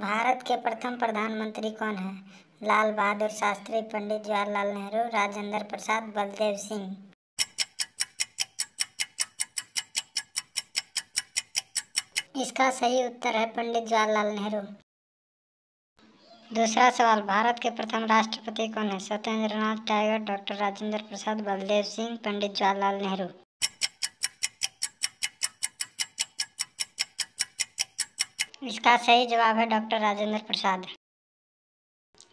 भारत के प्रथम प्रधानमंत्री कौन है लाल बहादुर शास्त्री पंडित जवाहरलाल नेहरू राजेंद्र प्रसाद बलदेव सिंह इसका सही उत्तर है पंडित जवाहरलाल नेहरू दूसरा सवाल भारत के प्रथम राष्ट्रपति कौन है सत्येंद्र नाथ टाइगर डॉक्टर राजेंद्र प्रसाद बलदेव सिंह पंडित जवाहरलाल नेहरू इसका सही जवाब है डॉक्टर राजेंद्र प्रसाद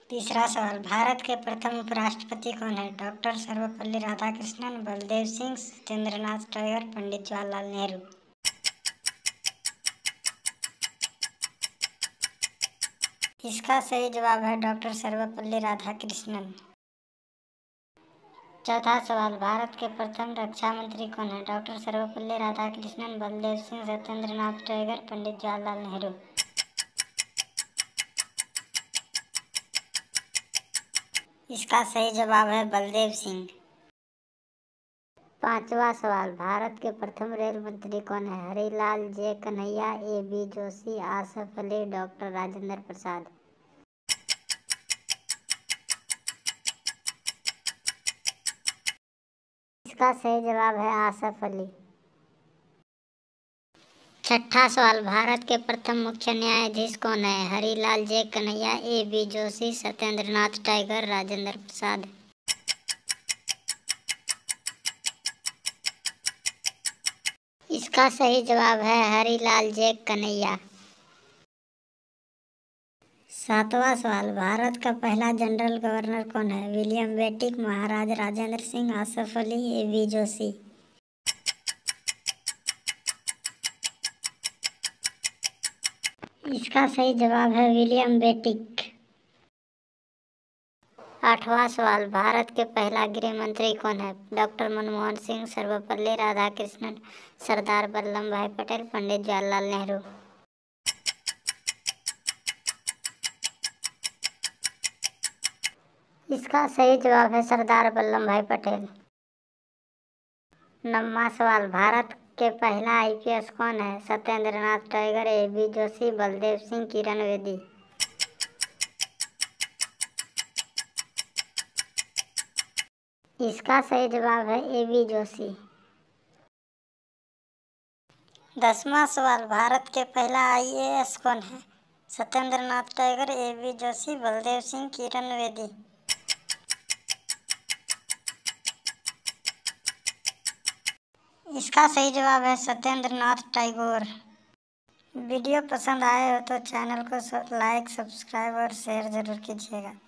तीसरा सवाल भारत के प्रथम उपराष्ट्रपति कौन है डॉक्टर सर्वपल्ली राधाकृष्णन बलदेव सिंह सत्येंद्रनाथ टैगर पंडित जवाहरलाल नेहरू इसका सही जवाब है डॉक्टर सर्वपल्ली राधाकृष्णन चौथा सवाल भारत के प्रथम रक्षा मंत्री कौन है डॉक्टर सर्वपल्ली राधाकृष्णन बलदेव सिंह सत्येंद्र नाथ टैगर पंडित जवाहरलाल नेहरू इसका सही जवाब है बलदेव सिंह पांचवा सवाल भारत के प्रथम रेल मंत्री कौन है Harilal J Kania A B Joshi Asaf Ali doctor Rajendra Prasad इसका सही जवाब है आसफ अली छठा सवाल भारत के प्रथम मुख्य न्यायाधीश कौन है Harilal J Kania A B Joshi Nath Tagore Rajendra Prasad इसका सही जवाब है हरिलाल जे कन्हैया सातवां सवाल भारत का पहला जनरल गवर्नर कौन है William Bentinck Maharaj Rajendra Singh Asaf Ali A V Joshi इसका सही जवाब है विलियम बेटिक आठवां सवाल भारत के पहला गृह मंत्री कौन है डॉक्टर मनमोहन सिंह सर्वपल्ली राधाकृष्णन सरदार वल्लभ भाई पटेल पंडित जवाहरलाल नेहरू इसका सही जवाब है सरदार वल्लभ भाई पटेल नम्मा सवाल भारत के पहला आईपीएस कौन है सत्येंद्र नाथ टाइगर ए बी जोशी बलदेव सिंह किरण वेदी इसका सही जवाब है ए बी जोशी दसवां सवाल भारत के पहला आईएएस कौन है सत्येंद्र नाथ टाइगर ए बी जोशी बलदेव सिंह किरण वेदी इसका सही जवाब है सत्येंद्र नाथ टाइगोर वीडियो पसंद आए हो तो चैनल को लाइक सब्सक्राइब और शेयर ज़रूर कीजिएगा